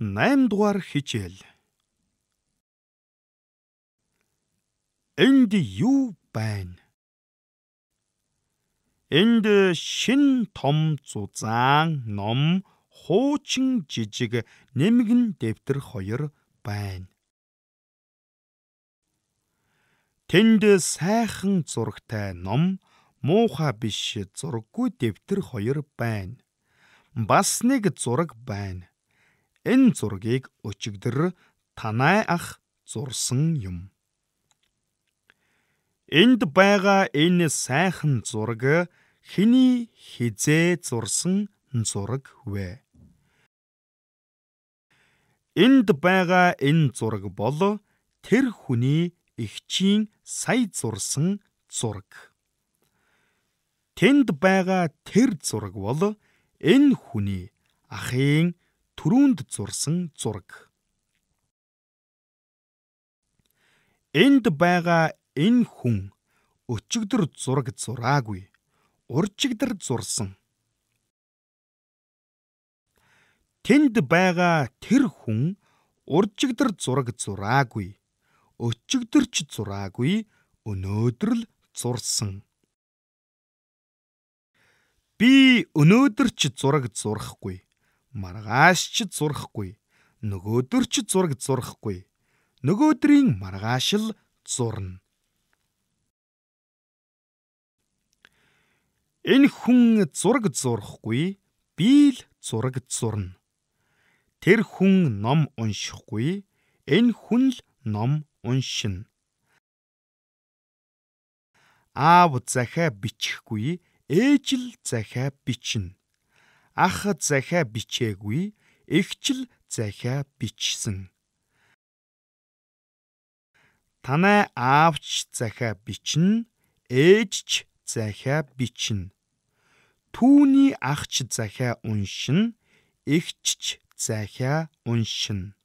8 дугаар хичээл. Энд юу байна? Энд шин том зузаан, ном, хуучин жижиг нэмгэн дэвтэр хоёр байна. Тэнд сайхан зурагтай ном, муухай биш зураггүй дэвтэр хоёр байна. Бас нэг зураг байна Энэ зургийг өчигдөр танай ах зурсан юм. Энд байгаа энэ сайхан зураг хиний хизээ зурсан зураг вэ? Энд байгаа энэ зураг бол тэр хүний эгчийн сая зурсан зураг. Тэнд байгаа тэр зураг бол энэ хүний ахын төрөнд зурсан зураг. Энд байгаа энэ хүн өчигдөр зураг зураагүй. Уржигдэр зурсан. Тэнд байгаа тэр хүн уржигдэр зураг зураагүй. Өчигдөр ч зураагүй, өнөөдөр л зурсан. Би өнөөдөр ч зураг зурахгүй маргааш ч зурхгүй. Нөгөөдөр ч зураг зурхгүй. Нөгөөдрийн маргааш л зурна. Энэ хүн зураг зурхгүй, би л зураг зурна. Тэр хүн ном уншихгүй, энэ хүн л ном уншина. Аав захаа бичихгүй, ээж л захаа бичнэ ах захиа бичээгүй, эгчл захиа бичсэн. Танай аавч захиа бичнэ, ээжч захиа бичнэ. Түүний ахч захиа уншин, эгчч захиа уншин.